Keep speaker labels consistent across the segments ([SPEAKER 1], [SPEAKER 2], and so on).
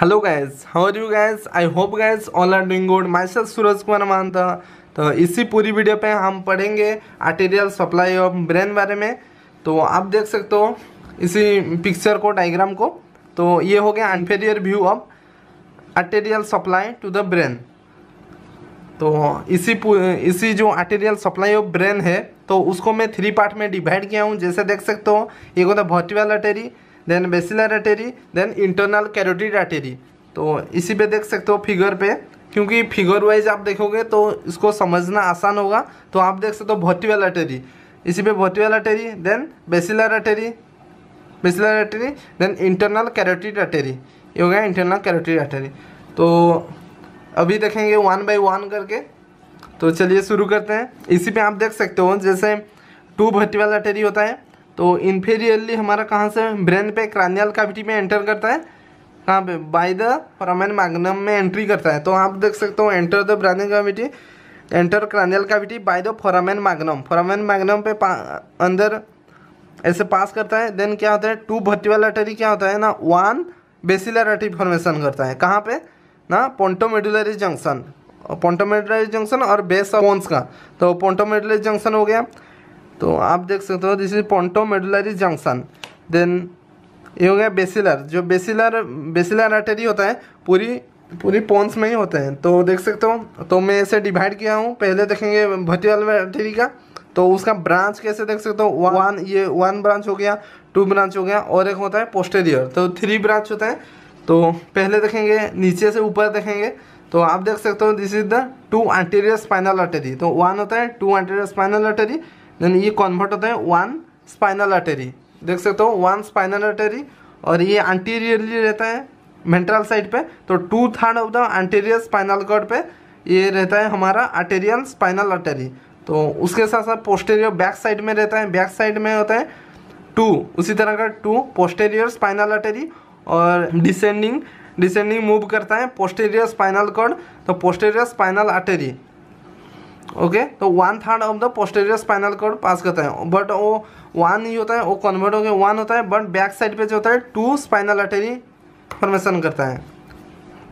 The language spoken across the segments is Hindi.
[SPEAKER 1] Hello guys how are you gas I hope gas all are doing good my self सूरज कुमार मानता तो इसी पूरी वीडियो पे हम पढ़ेंगे आर्टेरियल सप्लाई ऑफ ब्रेन बारे में तो आप देख सकते हो इसी पिक्चर को डाइग्राम को तो ये हो गया inferior view of arterial supply to the brain तो इसी इसी जो आर्टेरियल सप्लाई ऑफ ब्रेन है तो उसको मैं थ्री पार्ट में डिवाइड किया हूँ जैसे देख सकते हो एक होता है vertebral artery then basilar artery then internal carotid artery तो इसी पे देख सकते हो फिगर पे क्योंकि फिगर वाइज आप देखोगे तो इसको समझना आसान होगा तो आप देख सकते हो भोटिवल आर्टरी इसी पे vertebral artery then basilar artery basilar artery then internal carotid artery ये हो गया इंटरनल कैरोटिड आर्टरी तो अभी देखेंगे वन बाई वन करके तो चलिए शुरू करते हैं इसी पे आप देख सकते हो जैसे टू वाला टेरी होता है तो इन्फेरियरली हमारा कहाँ से ब्रेन पे क्रानियल कैविटी में एंटर करता है कहाँ पे बाय द प्रमेन मैग्नम में एंट्री करता है तो आप देख सकते हो enter the cranial cavity enter cranial cavity by the foramen magnum foramen magnum पे अंदर ऐसे पास करता है देन क्या होता है टू भट्टीवाल अटरी क्या होता है ना वन बेसिलर अटरी फॉर्मेशन करता है कहाँ पे ना पोन्टोमेडुलरी जंक्शन पोन्टोमेडुलरी जंक्शन और बेस ऑफ बोन्स का तो पोन्टोमेडुलरी जंक्शन हो गया तो आप देख सकते हो this is पोंटो medullary junction then ये हो गया बेसिलर जो बेसिलर बेसिलर आर्टरी होता है पूरी पूरी पोन्स में ही होते हैं तो देख सकते हो तो मैं इसे डिवाइड किया हूँ पहले देखेंगे भटियाल आर्टरी का तो उसका ब्रांच कैसे देख सकते हो वन ये वन ब्रांच हो गया टू ब्रांच हो गया और एक होता है पोस्टेरियर तो थ्री ब्रांच होते हैं तो पहले देखेंगे नीचे से ऊपर देखेंगे तो आप देख सकते हो this is the two anterior spinal artery तो वन होता है two anterior spinal artery then ये कन्वर्ट होता है वन स्पाइनल आर्टेरी देख सकते हो वन स्पाइनल आर्टेरी और ये एंटीरियरली रहता है मेंट्रल साइड पे तो two third of the anterior spinal cord पे ये रहता है हमारा आर्टेरियल स्पाइनल आर्टेरी तो उसके साथ साथ पोस्टेरियर बैक साइड में रहता है बैक साइड में होता है टू उसी तरह का टू पोस्टेरियर स्पाइनल आर्टेरी और डिसेंडिंग डिसेंडिंग मूव करता है पोस्टेरियर स्पाइनल कॉर्ड तो पोस्टेरियर स्पाइनल आर्टेरी ओके तो one third of the posterior spinal cord pass करता है बट वो वन ही होता है वो कन्वर्ट हो गया वन होता है बट बैक साइड पे जो होता है टू स्पाइनल अटेरी फॉर्मेशन करता है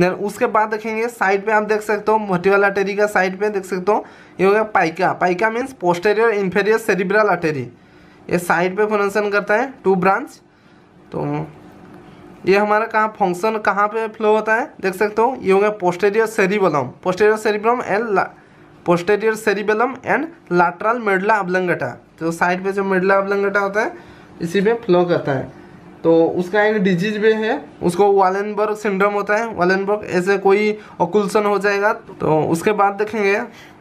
[SPEAKER 1] देन उसके बाद देखेंगे साइड पे आप देख सकते हो मोटिवल अटेरी का साइड पे देख सकते हो ये हो गया PICA PICA means posterior inferior cerebral artery ये साइड पे फॉर्मेशन करता है टू ब्रांच तो ये हमारा कहाँ फंक्शन कहाँ पे फ्लो होता है देख सकते हो ये हो गया posterior cerebellum posterior cerebellum and posterior cerebellum and lateral medulla oblongata तो साइड पे जो मेडला अबलंगटा होता है इसी में फ्लो करता है तो उसका एक डिजीज भी है उसको वालेनबर्ग सिंड्रोम होता है वालेनबर्ग ऐसे कोई ओकुलसन हो जाएगा तो उसके बाद देखेंगे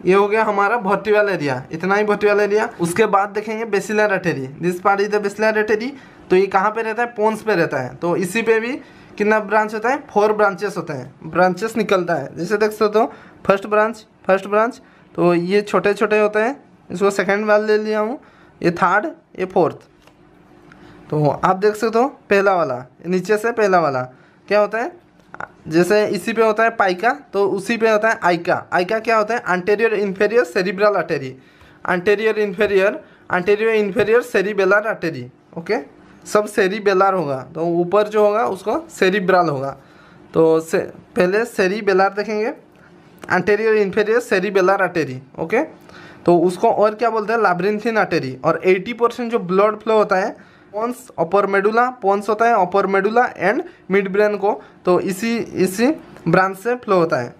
[SPEAKER 1] ये हो गया हमारा वाला एरिया इतना ही वाला एरिया उसके बाद देखेंगे basilar artery this part is the basilar artery तो ये कहाँ पे रहता है पोन्स पे रहता है तो इसी पे भी कितना ब्रांच होता है फोर ब्रांचेस होते हैं ब्रांचेस निकलता है जैसे देख सकते हो फर्स्ट ब्रांच फर्स्ट ब्रांच तो ये छोटे छोटे होते हैं इसको सेकंड वाला ले लिया हूँ ये थर्ड ये फोर्थ तो आप देख सकते हो पहला वाला नीचे से पहला वाला क्या होता है जैसे इसी पे होता है पाइका तो उसी पे होता है आइका आइका क्या होता है anterior inferior cerebral artery anterior inferior anterior inferior cerebellar artery okay सब सेरिबेलर होगा तो ऊपर जो होगा उसको सेरिब्रल होगा तो से पहले सेरिबेलर देखेंगे anterior inferior cerebellar artery okay तो उसको और क्या बोलते हैं लाब्रिंथिन आटेरी और 80 परसेंट जो ब्लड फ्लो होता है पॉन्स अपर मेडुला पॉन्स होता है upper medulla and midbrain को तो इसी इसी ब्रांच से फ्लो होता है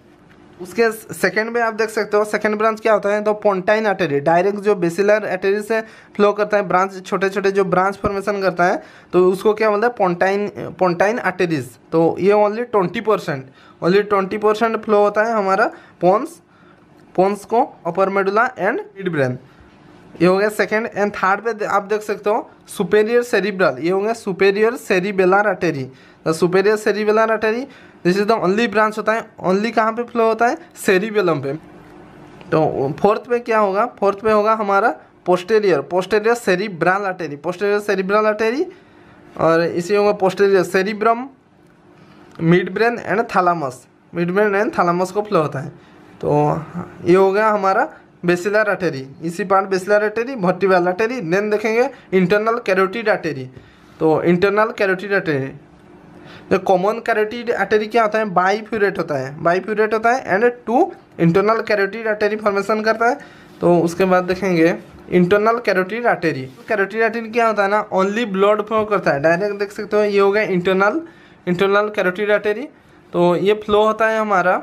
[SPEAKER 1] उसके सेकंड में आप देख सकते हो सेकंड ब्रांच क्या होता है तो पोन्टाइन एटेरी डायरेक्ट जो बेसिलर एटेरी से फ्लो करता है ब्रांच छोटे छोटे जो ब्रांच फॉर्मेशन करता है तो उसको क्या बोलता है पोन्टाइन पोन्टाइन एटेरीज तो ये only twenty percent only twenty percent flow होता है हमारा पोन्स पोन्स को upper medulla and midbrain ये हो गया सेकेंड एंड थर्ड पे आप देख सकते हो सुपेरियर सेरिब्रल ये हो गया superior cerebellar artery the superior cerebellar artery this is the only branch होता है ओनली कहाँ पे फ्लो होता है सेरिबेलम पे तो फोर्थ पे क्या होगा फोर्थ पे होगा हमारा posterior posterior cerebral artery posterior cerebral artery और इसी होगा posterior cerebrum midbrain and thalamus midbrain and thalamus को फ्लो होता है तो ये हो गया हमारा बेसिलर आर्टेरी इसी पार्ट बेसिलर भट्टी भर्टिवल आर्टेरी देन देखेंगे इंटरनल कैरोटिड आर्टेरी तो इंटरनल कैरोटिड आर्टेरी जो कॉमन कैरोटिड आर्टरी क्या होता है बाईफ्यूरेट होता है बाईफ्यूरेट होता है and two internal carotid artery formation करता है तो उसके बाद देखेंगे internal carotid artery carotid artery क्या होता है ना ओनली ब्लड फ्लो करता है डायरेक्ट देख सकते हो ये हो गया इंटरनल इंटरनल कैरोटिड आर्टरी तो ये फ्लो होता है हमारा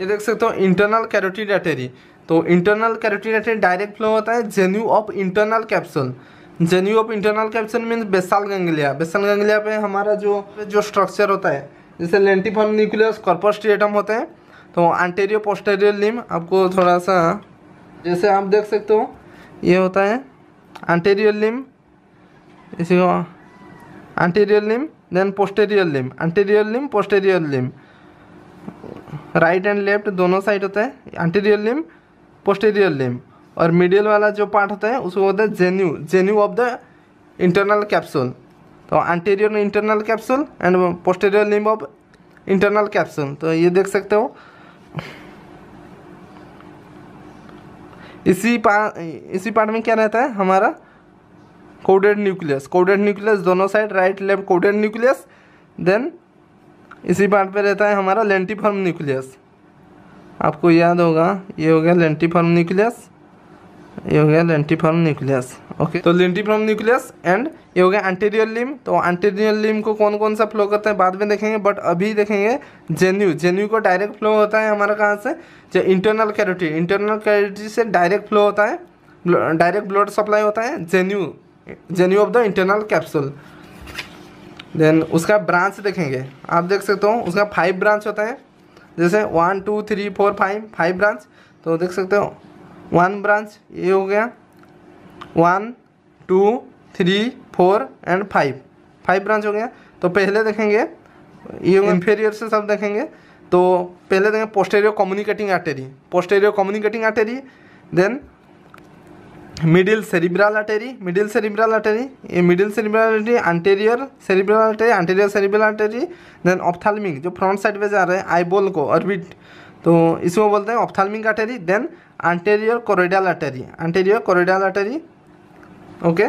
[SPEAKER 1] ये देख सकते हो इंटरनल कैरोटिड आर्टरी तो internal carotid artery direct flow होता है genu of internal capsule genu of internal capsule means basal ganglia बेसाल गंगलिया पे हमारा जो जो स्ट्रक्चर होता है जैसे लेंटिफॉर्म न्यूक्लियस कॉर्पोस्ट्रिएटम होते हैं तो एंटेरियो पोस्टेरियो लिम आपको थोड़ा सा जैसे आप देख सकते हो ये होता है एंटेरियो लिम इसी को anterior limb then posterior limb anterior limb posterior limb right and left दोनों साइड होता है एंटेरियो लिम पोस्टेरियो लिम और मिडिल वाला जो पार्ट होता है उसको बोलते हैं genu genu of the internal capsule तो anterior internal capsule and posterior limb of internal capsule तो ये देख सकते हो इसी पार्ट इसी पार्ट में क्या रहता है हमारा कोडेड न्यूक्लियस कोडेड न्यूक्लियस दोनों साइड right left caudate nucleus then इसी पार्ट पे रहता है हमारा लेंटीफॉर्म न्यूक्लियस आपको याद होगा ये हो गया लेंटीफॉर्म न्यूक्लियस ये हो गया लेंटीफॉर्म न्यूक्लियस ओके तो लेंटीफॉर्म न्यूक्लियस एंड ये हो गया एंटेरियर लिम तो एंटेरियर लिम को कौन कौन सा फ्लो करते हैं बाद में देखेंगे बट अभी देखेंगे जेन्यू जेन्यू को डायरेक्ट फ्लो होता है हमारा कहाँ से जो इंटरनल कैरिटी इंटरनल कैरिटी से डायरेक्ट फ्लो होता है डायरेक्ट ब्लड सप्लाई होता है genu genu of the internal capsule then उसका ब्रांच देखेंगे आप देख सकते हो उसका फाइव ब्रांच होता है जैसे one two three four five five branch तो देख सकते हो वन ब्रांच ये हो गया one two three four and five five branch हो गया तो पहले देखेंगे ये इन्फेरियर से सब देखेंगे तो पहले देखेंगे posterior communicating artery posterior communicating artery then middle cerebral artery middle cerebral artery ये middle cerebral artery anterior cerebral artery anterior cerebral artery then ophthalmic जो फ्रंट साइड पे जा रहे हैं आईबोल को ऑर्बिट तो इसमें बोलते हैं ophthalmic artery then anterior choroidal artery anterior choroidal artery okay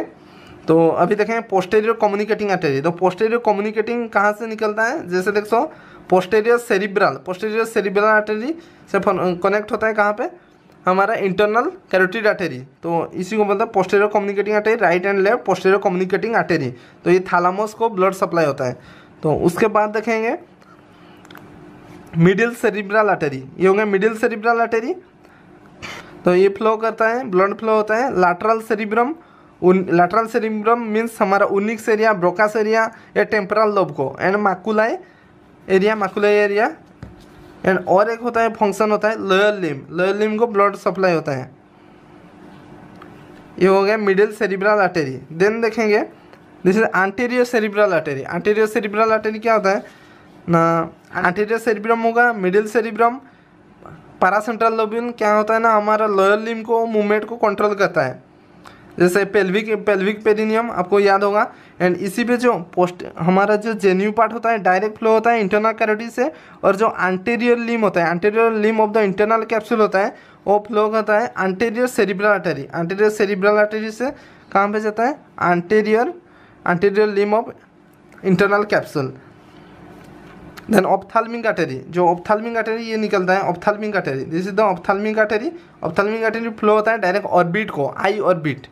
[SPEAKER 1] तो अभी देखें पोस्टेरियर कम्युनिकेटिंग आर्टरी तो पोस्टेरियर कम्युनिकेटिंग कहाँ से निकलता है जैसे देख सो posterior cerebral posterior cerebral artery से कनेक्ट होता है कहाँ पे हमारा इंटरनल कैरोटिड आर्टरी तो इसी को मतलब posterior communicating artery right and left posterior communicating artery तो ये थालामोस को ब्लड सप्लाई होता है तो उसके बाद देखेंगे मिडिल सेरिब्रल आर्टरी ये होंगे मिडिल सेरिब्रल आर्टरी तो ये फ्लो करता है ब्लड फ्लो होता है लैटरल सेरिब्रम उन लैटरल सेरिब्रम मीन्स हमारा उनिक्स एरिया ब्रोकास एरिया या टेम्परल लोब को and macula area macula area and और एक होता है फंक्शन होता है लोअर लिम लोअर लिम को ब्लड सप्लाई होता है ये हो गया मिडिल सेरिब्रल आर्टेरी देन देखेंगे this is anterior cerebral artery anterior cerebral artery क्या होता है एंटीरियर सेरिब्रम होगा मिडिल सेरिब्रम पैरासेंट्रल लोबिन क्या होता है ना हमारा लोअर लिम को मूवमेंट को कंट्रोल करता है जैसे पेल्विक पेल्विक पेरिनियम आपको याद होगा एंड इसी पे जो पोस्ट हमारा जो जेन्यू पार्ट होता है डायरेक्ट फ्लो होता है इंटरनल कैरोटी से और जो एंटीरियर लिम होता है anterior limb of the internal capsule होता है वो फ्लो होता है anterior cerebral artery anterior cerebral artery से कहाँ पे जाता है anterior anterior limb of internal capsule then ophthalmic artery जो ऑप्थालमिक आटेरी ये निकलता है ophthalmic artery this is the ophthalmic artery ophthalmic artery flow होता है डायरेक्ट ऑर्बिट को आई ऑर्बिट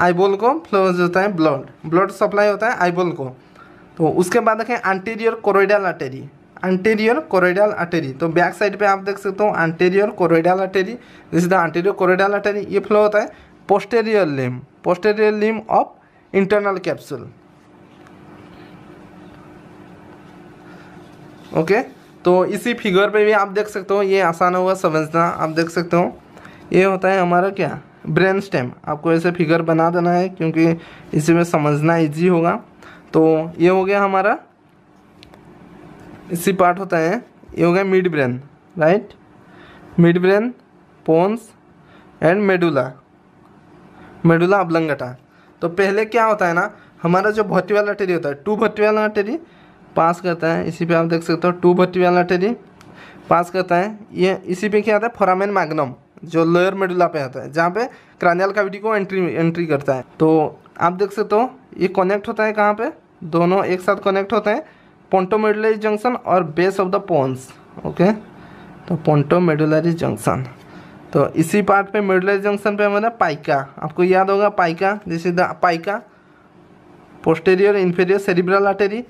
[SPEAKER 1] आई बोल को फ्लो होता है ब्लड ब्लड सप्लाई होता है आई बोल को तो उसके बाद देखें anterior choroidal artery anterior choroidal artery तो बैक साइड पे आप देख सकते हो anterior choroidal artery this is the anterior choroidal artery ये फ्लो होता है posterior limb posterior limb of internal capsule okay तो इसी फिगर पे भी आप देख सकते हो ये आसान होगा समझना आप देख सकते हो ये होता है हमारा क्या ब्रेन स्टेम आपको ऐसे फिगर बना देना है क्योंकि इसी में समझना इजी होगा तो ये हो गया हमारा इसी पार्ट होता है ये हो गया midbrain right midbrain pons and medulla medulla oblongata तो पहले क्या होता है ना हमारा जो भट्टी वाला टेरी होता है टू भट्टी वाला टेरी पास करता है इसी पे आप देख सकते हो टू भट्टी वाला टेरी पास करता है ये इसी पे क्या आता है फोरामेन मैग्नम जो लोअर मेडुला पे आता है जहाँ पे क्रानियल काविटी को एंट्री एंट्री करता है तो आप देख सकते हो ये कनेक्ट होता है कहाँ पे दोनों एक साथ कनेक्ट होते हैं पोंटो मेडुलरी जंक्शन और base of the pons okay तो पोंटो मेडुलरी जंक्शन तो इसी पार्ट पे मेडुलरी जंक्शन पे हमारा पाइका आपको याद होगा पाइका जैसे the PICA posterior inferior cerebral artery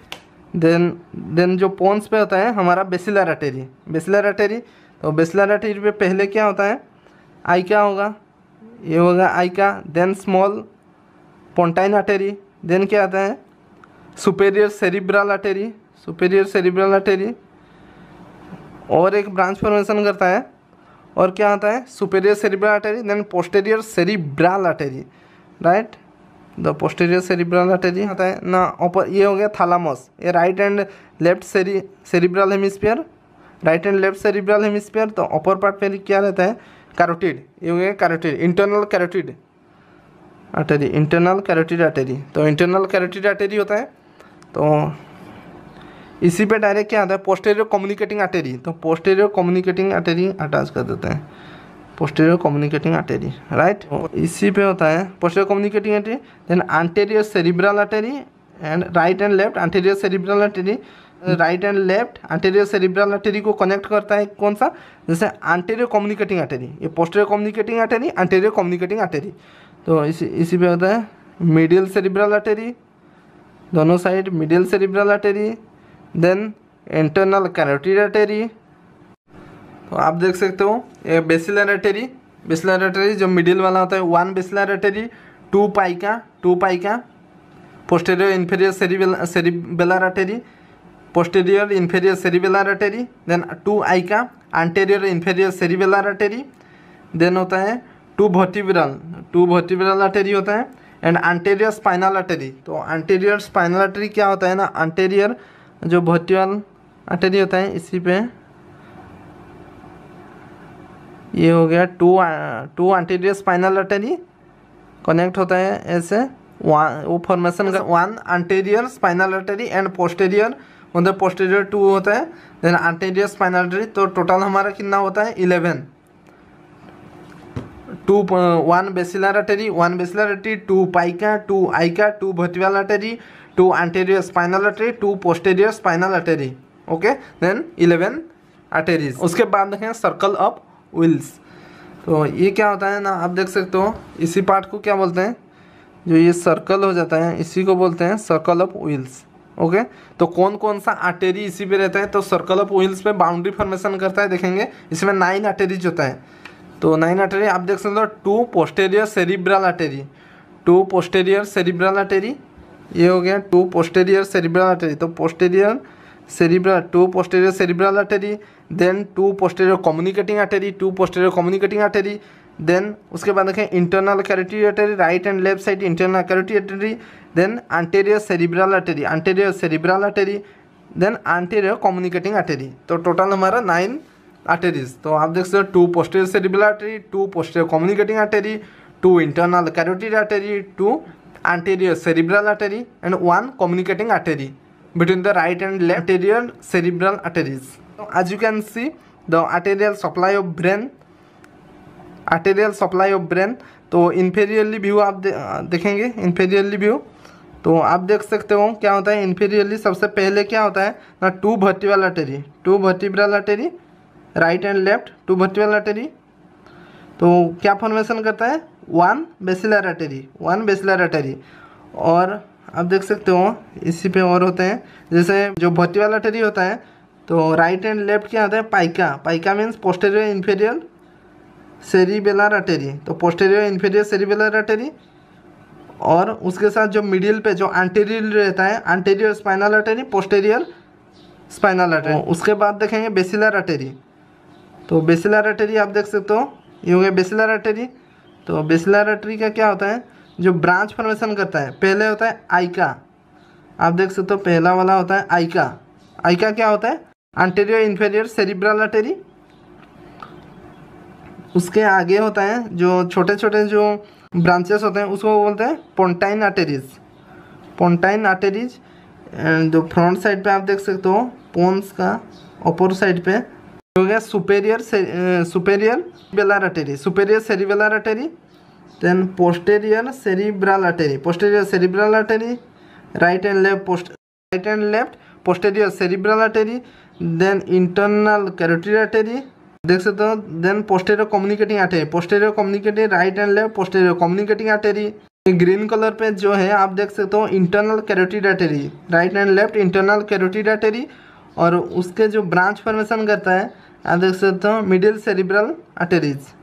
[SPEAKER 1] then then जो पोन्स पे होता है हमारा बेसिलर अटेरी बेसिलर अटेरी तो बेसिलर अटेरी पे पहले क्या होता है आई होगा ये होगा AICA then small pontine artery then क्या आता है superior cerebral artery superior cerebral artery और एक ब्रांच फॉर्मेशन करता है और क्या आता है superior cerebral artery then posterior cerebral artery right the posterior cerebral artery आता है ना ओपर ये हो गया थालामस ये राइट एंड लेफ्ट सेरी cerebral hemisphere right and left cerebral hemisphere तो अपर पार्ट में क्या रहता है कैरोटिड ये हो गया carotid internal carotid artery internal carotid artery तो इंटरनल कैरोटिड आर्टेरी होता है तो इसी पे डायरेक्ट क्या आता है पोस्टेरियर कम्युनिकेटिंग आर्टेरी तो पोस्टेरियर कम्युनिकेटिंग आर्टेरी अटैच कर देते हैं पोस्टेरियर कम्युनिकेटिंग आर्टेरी राइट इसी पे होता है posterior communicating artery then anterior cerebral artery and right and left anterior cerebral artery right and left anterior cerebral artery को कनेक्ट करता है कौन सा जैसे आंटेरियर कम्युनिकेटिंग आर्टरी ये posterior communicating artery anterior communicating artery तो इसी इसी पे होता है मिडिल सेरिब्रल आर्टरी दोनों side middle cerebral artery then internal carotid artery तो आप देख सकते हो ये बेसिल एरेटेरी बेसिल एरेटेरी जो मिडिल वाला होता है one basilar artery two PICA two PICA posterior inferior cerebellar cerebellar posterior inferior cerebellar artery then two AICA anterior inferior cerebellar artery then होता है टू भोटिविरल टू भोटिविरल अटेरी होता है एंड एंटेरियर स्पाइनल अटेरी तो एंटेरियर स्पाइनल एटेरी क्या होता है ना एंटेरियर जो भोटिवल अटेरी होता है इसी पे ये हो गया two two anterior spinal artery connect होता है ऐसे वो फॉर्मेशन का one anterior spinal artery and posterior मतलब पोस्टेरियर टू होता है देन एंटीरियर स्पाइनल आर्टरी तो टोटल हमारा कितना होता है eleven two one basilar artery one basilar artery two PICA two AICA two vertical artery two anterior spinal artery two posterior spinal artery okay then eleven arteries उसके बाद देखें सर्कल ऑफ व्हील्स तो ये क्या होता है ना आप देख सकते हो इसी पार्ट को क्या बोलते हैं जो ये सर्कल हो जाता है इसी को बोलते हैं सर्कल ऑफ व्हील्स ओके तो कौन कौन सा आर्टेरी इसी पे रहता है तो सर्कल ऑफ व्हील्स पे बाउंड्री फॉर्मेशन करता है देखेंगे इसमें नाइन आर्टेरीज होता है तो नाइन आर्टेरी आप देख सकते हो two posterior cerebral artery two posterior cerebral artery ये हो गया टू पोस्टेरियर सेरिब्रल आर्टेरी तो posterior cerebral two posterior cerebral artery then two posterior communicating artery two posterior communicating artery then उसके बाद देखें internal carotid artery right and left side internal carotid artery then anterior cerebral artery anterior cerebral artery then anterior communicating artery तो टोटल हमारा नाइन आर्टरीज तो आप देख सकते हो two posterior cerebral artery two posterior communicating artery two internal carotid artery two anterior cerebral artery and one communicating artery between the right and left anterior cerebral arteries. So as you can see, the arterial supply of brain, arterial supply of brain. तो इन्फेरियरली व्यू आप दे, देखेंगे इन्फेरियरली व्यू तो आप देख सकते हो क्या होता है इन्फेरियरली सबसे पहले क्या होता है ना टू वाला artery two vertebral artery right and left two वाला आर्टरी तो क्या फॉर्मेशन करता है one basilar artery one basilar artery और आप देख सकते हो इसी पे और होते हैं जैसे जो भट्टी वाला टेरी होता है तो राइट एंड लेफ्ट क्या होता है PICA PICA means posterior inferior cerebellar artery तो पोस्टेरियर इन्फेरियर सेरीबेलर अटेरी और उसके साथ जो मिडिल पे जो एंटेरियर रहता है anterior spinal artery posterior spinal artery उसके बाद देखेंगे बेसिलर अटेरी तो बेसिलर अटेरी आप देख सकते हो ये हो गया बेसिलर अटेरी तो बेसिलर अटेरी का क्या होता है जो ब्रांच फॉर्मेशन करता है पहले होता है आइका आप देख सकते हो पहला वाला होता है आइका आइका क्या होता है अंटेरियर इन्फेरियर सेरिब्रल आर्टेरी उसके आगे होता है जो छोटे छोटे जो ब्रांचेस होते हैं उसको बोलते हैं पोन्टाइन आर्टेरीज पोन्टाइन आर्टेरीज जो फ्रंट साइड पे आप देख सकते हो पोन्स का अपर साइड पे हो गया superior superior cerebellar artery superior cerebellar artery then posterior cerebral artery posterior cerebral artery right and left post right and left posterior cerebral artery then internal carotid artery देख सकते हो then posterior communicating artery posterior communicating right and left posterior communicating artery green colour पे जो है आप देख सकते हो internal carotid artery right and left internal carotid artery और उसके जो ब्रांच फॉर्मेशन करता है आप देख सकते हो मिडिल सेरिब्रल आर्टरीज़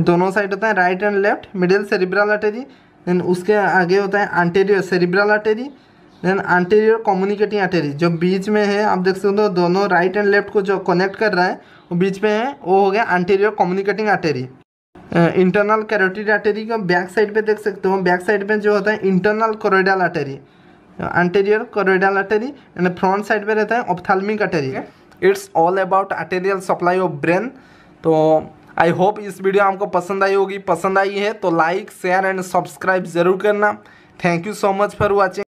[SPEAKER 1] दोनों साइड होता है right and left middle cerebral artery then उसके आगे होता है anterior cerebral artery then anterior communicating artery जो बीच में है आप देख सकते हो दोनों राइट एंड लेफ्ट को जो कनेक्ट कर रहा है वो बीच में है वो हो गया anterior communicating artery internal carotid artery का बैक साइड पे देख सकते हो बैक साइड पे जो होता है internal choroidal artery anterior choroidal artery and front side पे रहता है ophthalmic artery it's all about arterial supply of brain तो आई होप इस वीडियो आपको पसंद आई होगी पसंद आई है तो लाइक शेयर एंड सब्सक्राइब जरूर करना thank you so much for watching